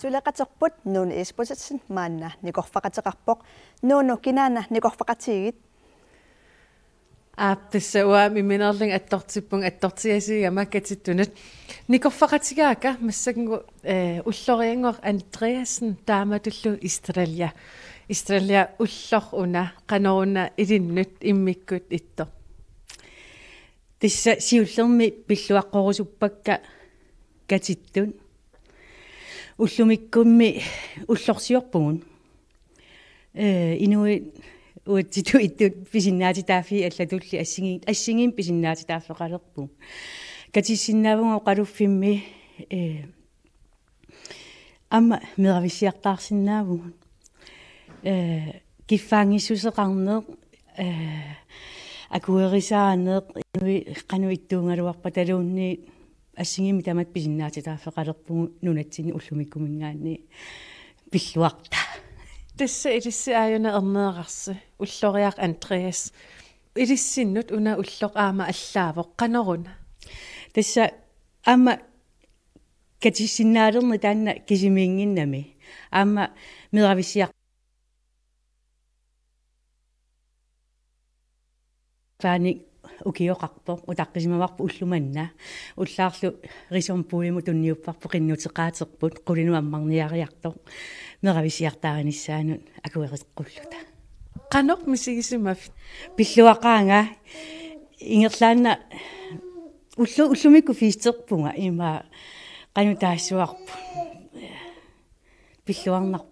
сулеқатерпут нуун испусатсин маанна никорфақатеқарпоқ нууну кинаана никорфақатигит аптсауаами минерлин аттортиппун аттортиасигама катиттунат никорфақатигака массаггу э уллориангор андреасен тааматуллу истралия истралия уллор уна каноруна илиннут иммиккут итто тисса сиуллерми пиллуаққорусуппакка катиттун уллумиккумми уллорсиорпугун э инуит уаттиту иттут писиннаатитаафи аллатулли ассигиин ассигиин писиннаатитааффеқалерпу катиссиннаавунго қалуффимми э амма мерависсиартаарсиннаавугун э киффаангиссусеқарнеэ э акуэрисаанеэ инуи кануиттуунгалуарпа талуунниит ассигими тамат писиннаати тааффеқалерпугу нунатсини уллумиккумингаани пиллуарта тасса илисси ааюна эрнеэқарси уллориақ андреас илиссиннут уна уллоқ аама аллаавоқ қаноруна тасса аама катиссиннаалерни таанна кисимиингиннами аама мерависиақ фаник укиоқарпо утаққисимаварпу уллуманна уллаарлу рисорм пуиму тунниуппарпу қиннутеқаатерпут қулину аммарниариарто мерависиартааниссаанут акуэрисеққуллута қанор мисигисимаф пиллуақаанга ингерлаанна уллу уллумикку фистерпунга има канутаассуарпу пиллуарнарпу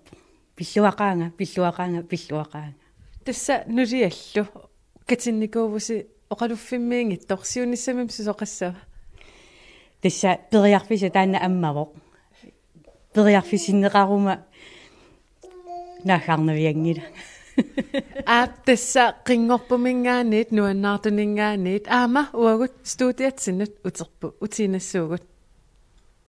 пиллуақаанга пиллуақаанга пиллуақаанга тасса нулиаллу катинникуувуси оқалуффиммиингит торсиунissamим сусоқассава тасса периарфиса таанна аммавоқ периарфисиннеқарума нахарнавиангила аап тасса қингорпумингаанит нуаннаартунингаанит аама уагут студиатсиннут утерпу утинассуугут